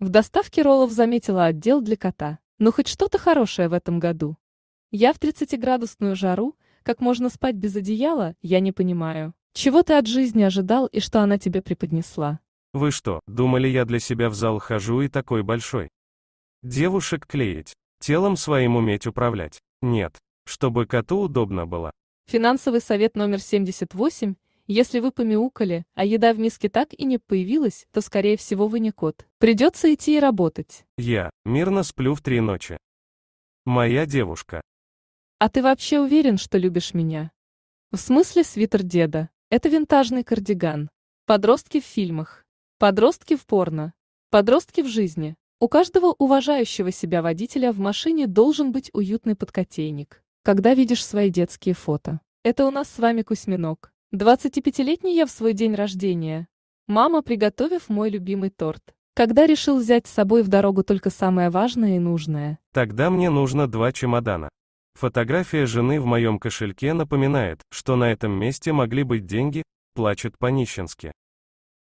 В доставке роллов заметила отдел для кота. Но ну, хоть что-то хорошее в этом году. Я в 30-градусную жару, как можно спать без одеяла, я не понимаю. Чего ты от жизни ожидал и что она тебе преподнесла? Вы что, думали я для себя в зал хожу и такой большой? Девушек клеить, телом своим уметь управлять. Нет, чтобы коту удобно было. Финансовый совет номер 78 если вы помяукали, а еда в миске так и не появилась, то, скорее всего, вы не кот. Придется идти и работать. Я мирно сплю в три ночи. Моя девушка. А ты вообще уверен, что любишь меня? В смысле свитер деда? Это винтажный кардиган. Подростки в фильмах. Подростки в порно. Подростки в жизни. У каждого уважающего себя водителя в машине должен быть уютный подкотейник. Когда видишь свои детские фото. Это у нас с вами Кузьминок. 25-летний я в свой день рождения. Мама, приготовив мой любимый торт. Когда решил взять с собой в дорогу только самое важное и нужное. Тогда мне нужно два чемодана. Фотография жены в моем кошельке напоминает, что на этом месте могли быть деньги, плачет по-нищенски.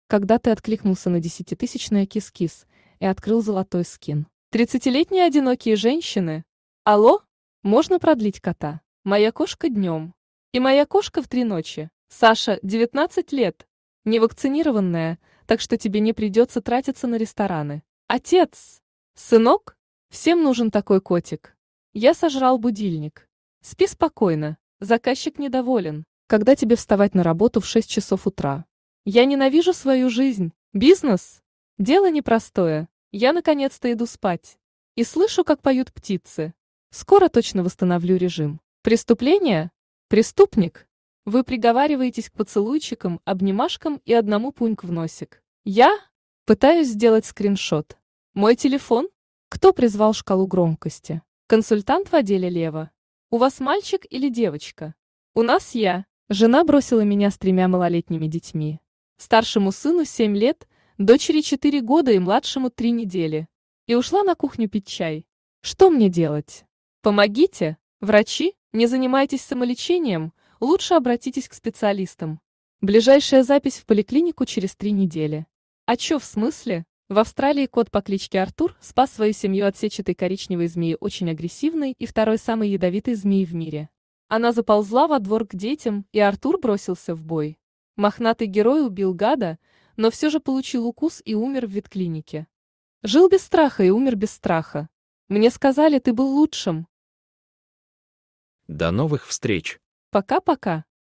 Когда ты откликнулся на десятитысячное кис-кис и открыл золотой скин. Тридцатилетние одинокие женщины. Алло? Можно продлить кота? Моя кошка днем. И моя кошка в три ночи. Саша, 19 лет, невакцинированная, так что тебе не придется тратиться на рестораны. Отец! Сынок? Всем нужен такой котик. Я сожрал будильник. Спи спокойно, заказчик недоволен. Когда тебе вставать на работу в 6 часов утра? Я ненавижу свою жизнь. Бизнес? Дело непростое. Я наконец-то иду спать. И слышу, как поют птицы. Скоро точно восстановлю режим. Преступление? Преступник? Вы приговариваетесь к поцелуйчикам, обнимашкам и одному пуньк в носик. Я? Пытаюсь сделать скриншот. Мой телефон? Кто призвал шкалу громкости? Консультант в отделе Лева. У вас мальчик или девочка? У нас я. Жена бросила меня с тремя малолетними детьми. Старшему сыну 7 лет, дочери 4 года и младшему 3 недели. И ушла на кухню пить чай. Что мне делать? Помогите, врачи, не занимайтесь самолечением, лучше обратитесь к специалистам. Ближайшая запись в поликлинику через три недели. А чё в смысле? В Австралии кот по кличке Артур спас свою семью от сетчатой коричневой змеи очень агрессивной и второй самой ядовитой змеи в мире. Она заползла во двор к детям, и Артур бросился в бой. Мохнатый герой убил гада, но все же получил укус и умер в ветклинике. Жил без страха и умер без страха. Мне сказали, ты был лучшим. До новых встреч! Пока-пока.